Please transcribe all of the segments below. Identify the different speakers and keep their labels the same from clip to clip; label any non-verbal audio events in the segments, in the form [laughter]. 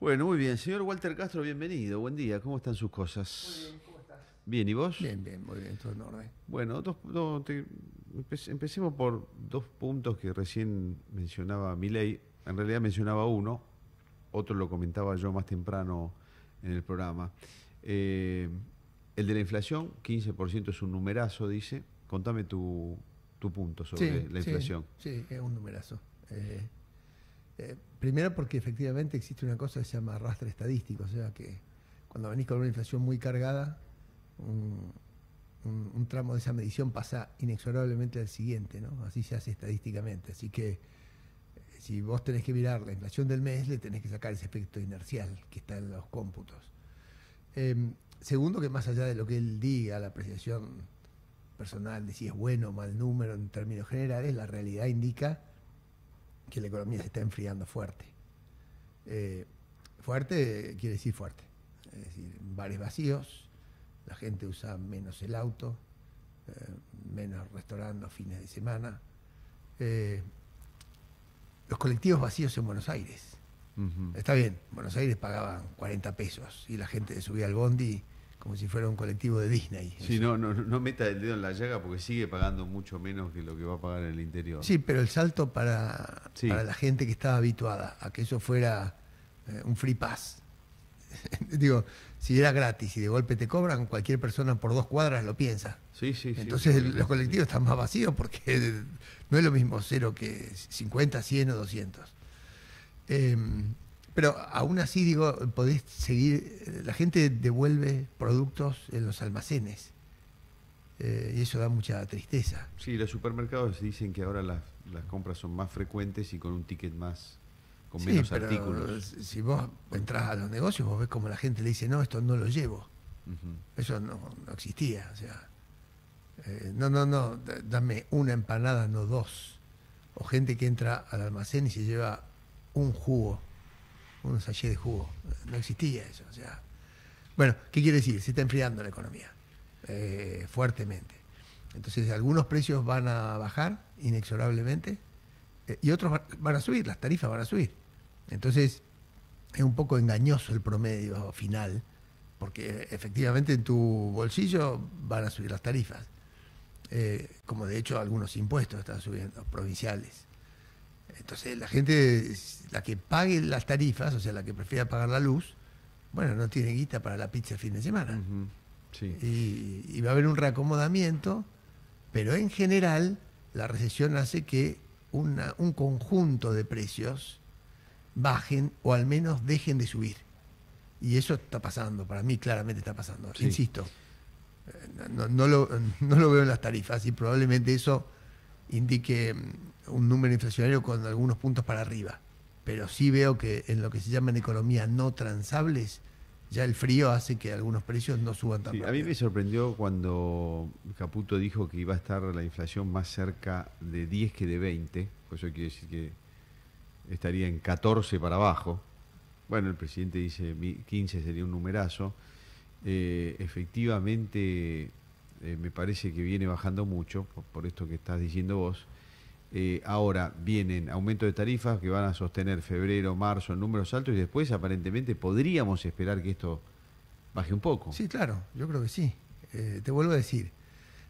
Speaker 1: Bueno, muy bien. Señor Walter Castro, bienvenido. Buen día. ¿Cómo están sus cosas? Muy bien, ¿cómo estás? Bien, ¿y vos? Bien, bien, muy bien, todo Bueno, empecemos por dos puntos que recién mencionaba Milei. En realidad mencionaba uno, otro lo comentaba yo más temprano en el programa. Eh, el de la inflación, 15% es un numerazo, dice. Contame tu, punto sobre la inflación.
Speaker 2: Sí, sí, es un numerazo. Eh, eh, primero porque efectivamente existe una cosa que se llama arrastre estadístico, o sea que cuando venís con una inflación muy cargada, un, tramo de esa medición pasa inexorablemente al siguiente, ¿no? Así se hace estadísticamente. Así que eh, si vos tenés que mirar la inflación del mes, le tenés que sacar ese efecto inercial que está en los cómputos. Em, segundo, que más allá de lo que él diga, la apreciación personal de si es bueno o mal número en términos generales, la realidad indica que la economía se está enfriando fuerte. Eh, fuerte quiere decir fuerte. Es decir, bares vacíos, la gente usa menos el auto, eh, menos restaurantes fines de semana. Eh, los colectivos vacíos en Buenos Aires. Está bien, Buenos Aires pagaban 40 pesos y la gente subía al bondi como si fuera un colectivo de Disney.
Speaker 1: Sí, no, no, no meta el dedo en la llaga porque sigue pagando mucho menos que lo que va a pagar en el interior. Sí, pero el salto para, la
Speaker 2: gente que estaba habituada a que eso fuera eh, un free pass. [laughs] Digo, si era gratis y de golpe te cobran, cualquier persona por dos cuadras lo piensa.
Speaker 1: Sí, sí, Entonces
Speaker 2: los colectivos están más vacíos porque [laughs] no es lo mismo cero que 50, 100 o 200. Pero aún así, digo, podés seguir, la gente devuelve productos en los almacenes. Eh, y eso da mucha tristeza.
Speaker 1: Sí, los supermercados dicen que ahora las, compras son más frecuentes y con un ticket más, con menos artículos.
Speaker 2: Si vos entras a los negocios, vos ves como la gente le dice, no, esto no lo llevo. Eso no, existía. O sea, eh, no, no, no, dame una empanada, no dos. O gente que entra al almacén y se lleva un jugo unos sachets de jugo. No existía eso. O sea. Bueno, ¿qué quiere decir? Se está enfriando la economía eh, fuertemente. Entonces, algunos precios van a bajar inexorablemente eh, y otros van a subir, las tarifas van a subir. Entonces, es un poco engañoso el promedio final, porque efectivamente en tu bolsillo van a subir las tarifas, eh, como de hecho algunos impuestos están subiendo, provinciales. Entonces la gente, la que pague las tarifas, o sea, la que prefiera pagar la luz, bueno, no tiene guita para la pizza el fin de semana. sí. y, va a haber un reacomodamiento, pero en general la recesión hace que un conjunto de precios bajen o al menos dejen de subir. Y eso está pasando, para mí claramente está pasando, insisto. Eh, lo, [laughs] no lo veo en las tarifas y probablemente eso indique mm, un número inflacionario con algunos puntos para arriba. Pero sí veo que en lo que se llaman economías no transables, ya el frío hace que algunos precios no suban tan A mí me
Speaker 1: sorprendió cuando Caputo dijo que iba a estar la inflación más cerca de 10 que de 20, pues eso quiere decir que estaría en 14 para abajo. Bueno, el presidente dice 15 sería un numerazo. Eh, efectivamente, eh, me parece que viene bajando mucho, por, esto que estás diciendo vos. Eh, ahora vienen aumento de tarifas que van a sostener febrero, marzo en números altos y después aparentemente podríamos esperar que esto baje un poco. Sí, claro,
Speaker 2: yo creo que sí. Eh, te vuelvo a decir,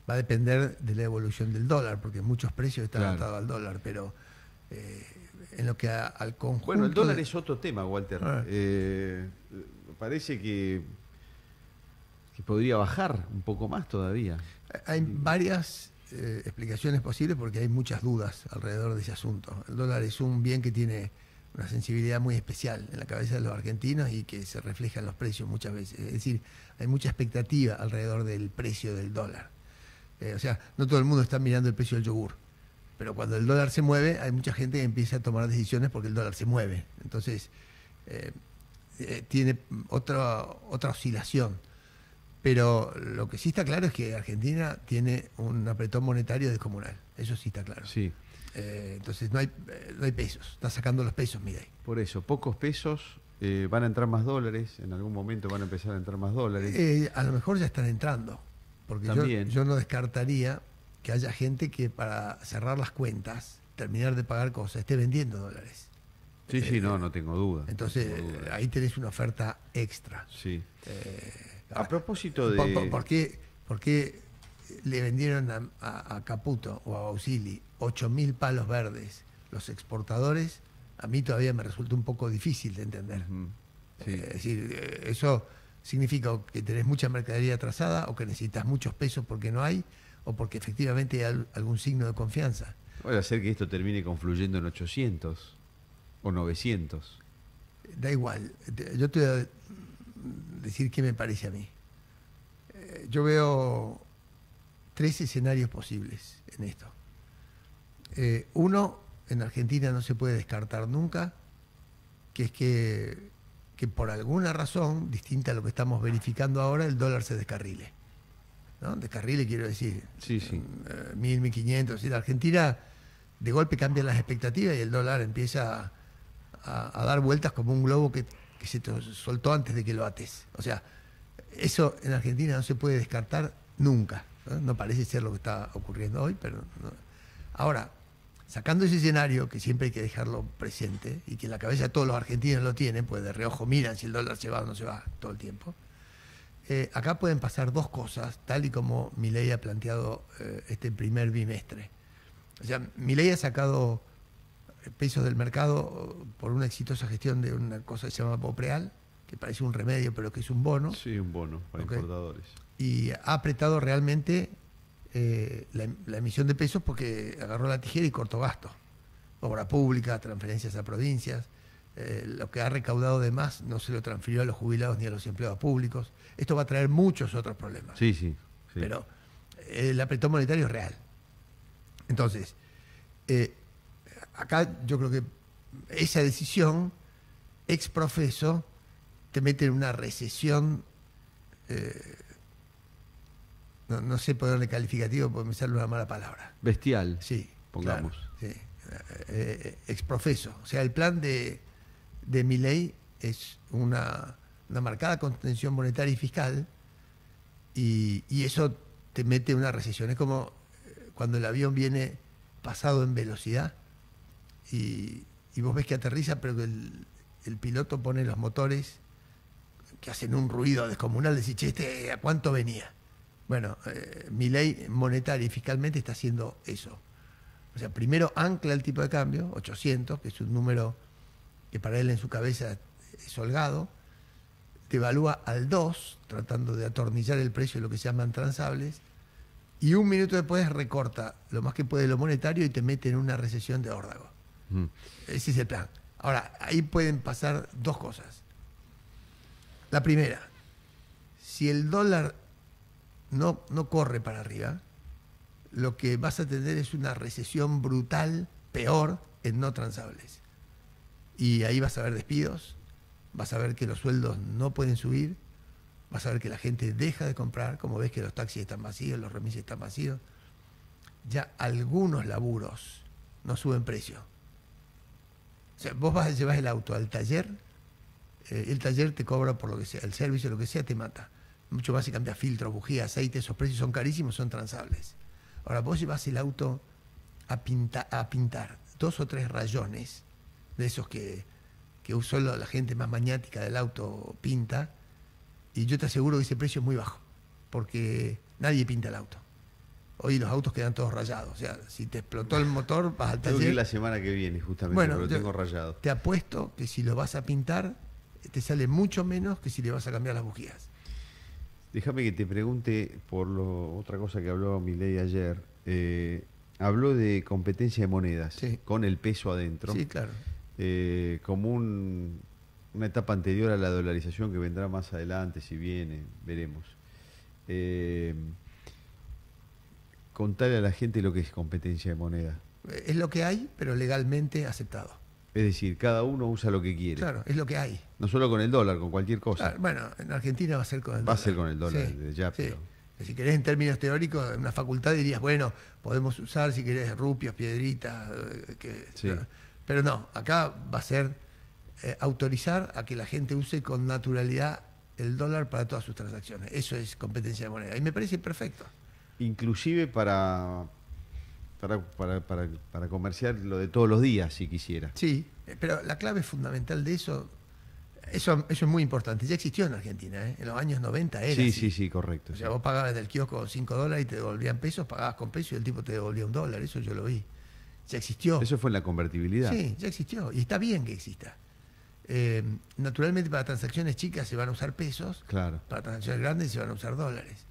Speaker 2: va a depender de la evolución del dólar, porque muchos precios están atados al dólar, pero en lo que al conjunto... Bueno, el dólar
Speaker 1: es otro tema, Walter. Ah. parece que que podría bajar un poco más todavía.
Speaker 2: Hay varias eh, explicaciones posibles porque hay muchas dudas alrededor de ese asunto. El dólar es un bien que tiene una sensibilidad muy especial en la cabeza de los argentinos y que se refleja en los precios muchas veces. Es decir, hay mucha expectativa alrededor del precio del dólar. Eh, o sea, no todo el mundo está mirando el precio del yogur. Pero cuando el dólar se mueve, hay mucha gente que empieza a tomar decisiones porque el dólar se mueve. Entonces, eh, tiene otra, otra oscilación. Pero lo que sí está claro es que Argentina tiene un apretón monetario descomunal. Eso sí está claro. Sí. Eh, entonces eh, no hay, pesos. Está sacando los pesos, ahí.
Speaker 1: Por eso, pocos pesos. Eh, van a entrar más dólares, en algún momento van a empezar a entrar más dólares. a lo mejor
Speaker 2: ya están entrando,
Speaker 1: porque yo,
Speaker 2: no descartaría que haya gente que para cerrar las cuentas, terminar de pagar cosas, esté vendiendo dólares.
Speaker 1: Sí, sí, no, no tengo duda. Entonces,
Speaker 2: ahí tenés una oferta extra. Sí. A propósito de. ¿Por, qué, por qué, le vendieron a, Caputo o a Ausili 8.000 palos verdes los exportadores? A mí todavía me resulta un poco difícil de entender. Eh, es decir, eh, eso significa que tenés mucha mercadería atrasada o que necesitas muchos pesos porque no hay o porque efectivamente hay algún signo de confianza.
Speaker 1: Puede ser que esto termine confluyendo en 800 o 900.
Speaker 2: Da igual. Yo te, decir qué me parece a mí. Eh, yo veo tres escenarios posibles en esto. Eh, uno, en Argentina no se puede descartar nunca, que es que, por alguna razón, distinta a lo que estamos verificando ahora, el dólar se descarrile. ¿no? Descarrile quiero decir, sí, sí. Eh, mil, mil quinientos. Y Argentina de golpe cambian las expectativas y el dólar empieza a dar vueltas como un globo que que se te soltó antes de que lo ates. O sea, eso en Argentina no se puede descartar nunca. No, parece ser lo que está ocurriendo hoy, pero... Ahora, sacando ese escenario, que siempre hay que dejarlo presente, y que en la cabeza de todos los argentinos lo tienen, pues de reojo miran si el dólar se va o no se va todo el tiempo, eh, acá pueden pasar dos cosas, tal y como Milei ha planteado eh, este primer bimestre. O sea, Milei ha sacado pesos del mercado por una exitosa gestión de una cosa que se llama Popreal, que parece un remedio, pero que es un bono. Sí,
Speaker 1: un bono para importadores.
Speaker 2: Y ha apretado realmente eh, em-, la, emisión de pesos porque agarró la tijera y cortó gastos. Obra pública, transferencias a provincias. Eh, lo que ha recaudado de más no se lo transfirió a los jubilados ni a los empleados públicos. Esto va a traer muchos otros problemas.
Speaker 1: Sí, sí. Pero
Speaker 2: eh, el apretón monetario es real. Entonces, acá yo creo que esa decisión, ex profeso, te mete en una recesión. Eh, no, sé ponerle calificativo porque me sale una mala palabra.
Speaker 1: Bestial. Sí. Pongamos. sí. Eh,
Speaker 2: eh, exprofeso. O sea, el plan de, de mi ley es una, marcada contención monetaria y fiscal y, y eso te mete en una recesión. Es como cuando el avión viene pasado en velocidad y, vos ves que aterriza, pero el, piloto pone los motores que hacen un ruido descomunal, decís, che, este, ¿a cuánto venía? Bueno, eh, mi ley monetaria y fiscalmente está haciendo eso. O sea, primero ancla el tipo de cambio, 800, que es un número que para él en su cabeza es holgado, te evalúa al 2, tratando de atornillar el precio de lo que se llaman transables, y un minuto después recorta lo más que puede lo monetario y te mete en una recesión de órdago. Ese es el plan. Ahora, ahí pueden pasar dos cosas. La primera, si el dólar no, no corre para arriba, lo que vas a tener es una recesión brutal, peor, en no transables. Y ahí vas a ver despidos, vas a ver que los sueldos no pueden subir, vas a ver que la gente deja de comprar, como ves que los taxis están vacíos, los remises están vacíos. Ya algunos laburos no suben precio o vos vas el auto al taller, eh, el taller te cobra por lo que sea, el servicio, lo que sea, te mata. Mucho más si cambias filtro, bujía, aceite, esos precios son carísimos, son transables. Ahora, vos llevas el auto a, a pintar dos o tres rayones de esos que, solo la gente más maniática del auto pinta, y yo te aseguro que ese precio es muy bajo, porque nadie pinta el auto. Hoy los autos quedan todos rayados. O sea, si te explotó el motor, vas a taller. la
Speaker 1: semana que viene, justamente, pero lo tengo rayado. Te
Speaker 2: apuesto que si lo vas a pintar, te sale mucho menos que si le vas a cambiar las bujías.
Speaker 1: Déjame que te pregunte por lo, otra cosa que habló ley ayer. Eh, habló de competencia de monedas, con el peso adentro. Sí, claro. Eh, como una etapa anterior a la dolarización que vendrá más adelante, si viene, veremos. Eh, contarle a la gente lo que es competencia de moneda.
Speaker 2: Es lo que hay, pero legalmente aceptado.
Speaker 1: Es decir, cada uno usa lo que quiere. Claro, es lo que hay. No solo con el dólar, con cualquier cosa. bueno,
Speaker 2: en Argentina va a ser con el va dólar. Va a ser con el dólar, ya, Pero... Si querés en términos teóricos, en una facultad dirías, bueno, podemos usar si querés rupias, piedritas, eh, que, pero, no, acá va a ser eh, autorizar a que la gente use con naturalidad el dólar para todas sus transacciones. Eso es competencia de moneda. Y me parece perfecto
Speaker 1: inclusive para, para, comerciar lo de todos los días, si quisiera. Sí,
Speaker 2: eh, pero la clave fundamental de eso, eso, eso es muy importante. Ya existió en Argentina, ¿eh? en los años 90 era. Sí, sí,
Speaker 1: sí, correcto. O
Speaker 2: sea, vos pagabas del kiosco 5 dólares y te devolvían pesos, pagabas con pesos y el tipo te devolvía un dólar, eso yo lo
Speaker 1: vi. Ya existió. Eso fue la convertibilidad. Sí,
Speaker 2: ya existió. Y está bien que exista. Eh, naturalmente para transacciones chicas se van a usar pesos, claro. para transacciones grandes se van a usar dólares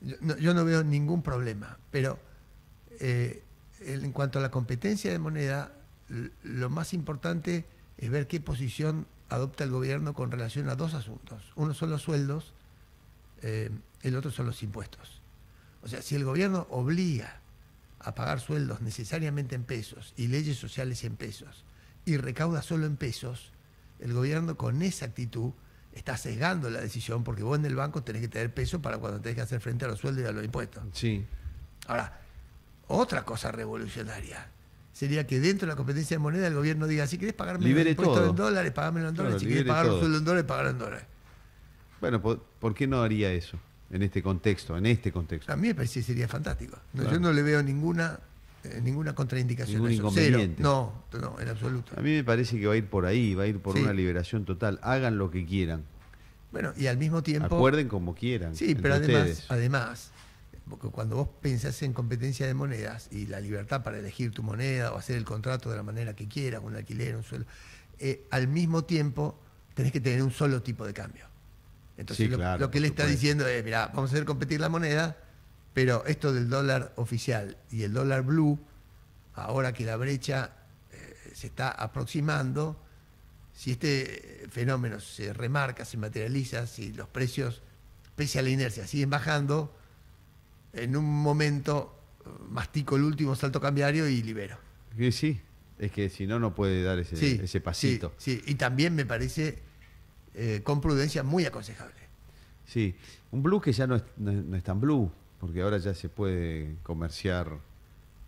Speaker 2: yo no, veo ningún problema, pero eh, en cuanto a la competencia de moneda, lo más importante es ver qué posición adopta el gobierno con relación a dos asuntos. Uno son los sueldos, eh, el otro son los impuestos. O sea, si el gobierno obliga a pagar sueldos necesariamente en pesos y leyes sociales en pesos y recauda solo en pesos, el gobierno con esa actitud Está sesgando la decisión porque vos en el banco tenés que tener peso para cuando tenés que hacer frente a los sueldos y a los impuestos. Sí. Ahora, otra cosa revolucionaria sería que dentro de la competencia de moneda el gobierno diga, si querés pagarme los impuestos en dólares, pagámelo en dólares, si querés pagar un sueldo en dólares, pagar en dólares.
Speaker 1: Bueno, ¿por, qué no haría eso en este contexto? En este contexto. A mí
Speaker 2: me parece que sería fantástico. Yo no le veo ninguna eh, ninguna contraindicación. Ningún No,
Speaker 1: no, en absoluto. A mí me parece que va a ir por ahí, va a ir por una liberación total. Hagan lo que quieran.
Speaker 2: Bueno, y al mismo tiempo. Acuerden como quieran. Sí, pero además, además, cuando vos pensás en competencia de monedas y la libertad para elegir tu moneda o hacer el contrato de la manera que quieras, un alquiler, un suelo, eh, al mismo tiempo tenés que tener un solo tipo de cambio. Entonces, lo, que él está diciendo es: mira, vamos a hacer competir la moneda pero esto del dólar oficial y el dólar blue, ahora que la brecha eh, se está aproximando, si este fenómeno se remarca, se materializa, si los precios, pese a la inercia, siguen bajando, en un momento eh, mastico el último salto cambiario y libero.
Speaker 1: Sí, es que si no, no puede dar ese, pasito.
Speaker 2: Sí, y también me parece eh, con prudencia muy aconsejable.
Speaker 1: Sí, un blue que ya no no es tan blue porque ahora ya se puede comerciar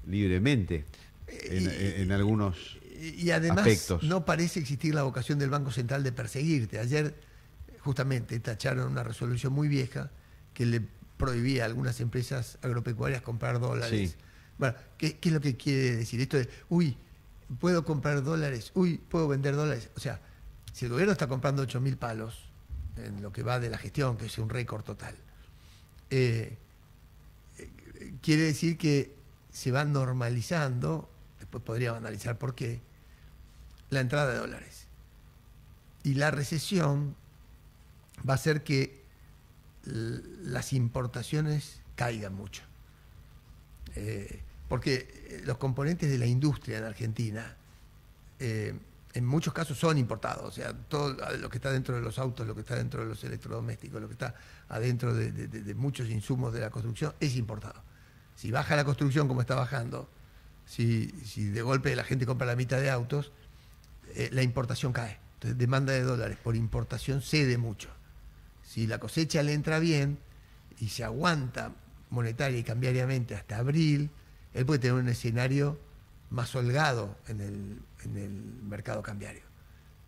Speaker 1: libremente en, algunos eh, aspectos. Eh, algunos y además
Speaker 2: no parece existir la vocación del Banco Central de perseguirte. Ayer justamente tacharon una resolución muy vieja que le prohibía a algunas empresas agropecuarias comprar dólares. Bueno, ¿qué, es lo que quiere decir? Esto de, uy, puedo comprar dólares, uy, puedo vender dólares. O sea, si el gobierno está comprando 8.000 palos en lo que va de la gestión, que es un récord total, eh, quiere decir que se va normalizando, después podríamos analizar por qué, la entrada de dólares. Y la recesión va a hacer que las importaciones caigan mucho. Eh, porque eh, los componentes de la industria en Argentina eh, en muchos casos son importados, o sea, todo lo que está dentro de los autos, lo que está dentro de los electrodomésticos, lo que está adentro de muchos insumos de la construcción es importado si baja la construcción como está bajando, si, de golpe la gente compra la mitad de autos, eh, la importación cae. Entonces, demanda de dólares por importación cede mucho. Si la cosecha le entra bien y se aguanta monetaria y cambiariamente hasta abril, él puede tener un escenario más holgado en el, en el mercado cambiario.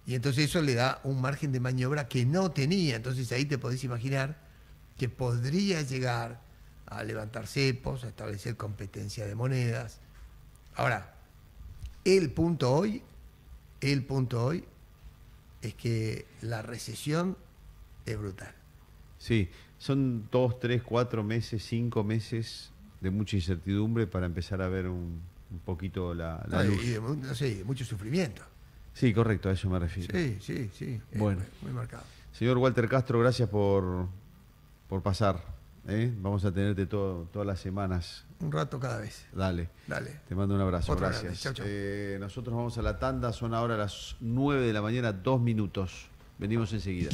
Speaker 2: Y entonces eso le da un margen de maniobra que no tenía. Entonces ahí te podés imaginar que podría llegar a levantar cepos, a establecer competencia de monedas. Ahora, el punto hoy, el punto hoy es que la recesión es brutal.
Speaker 1: Sí, son dos, tres, cuatro meses, cinco meses de mucha incertidumbre para empezar a ver un, poquito la, luz.
Speaker 2: sé, mucho sufrimiento.
Speaker 1: Sí, correcto, a eso me refiero. Sí, sí, sí. Bueno. muy marcado. Señor Walter Castro, gracias por, por pasar. ¿eh? Vamos a tenerte todo, todas las semanas. Un rato cada vez. Dale. Dale. Te mando un abrazo. Gracias. Eh, nosotros vamos a la tanda, son ahora las 9 de la mañana, dos minutos. Venimos enseguida.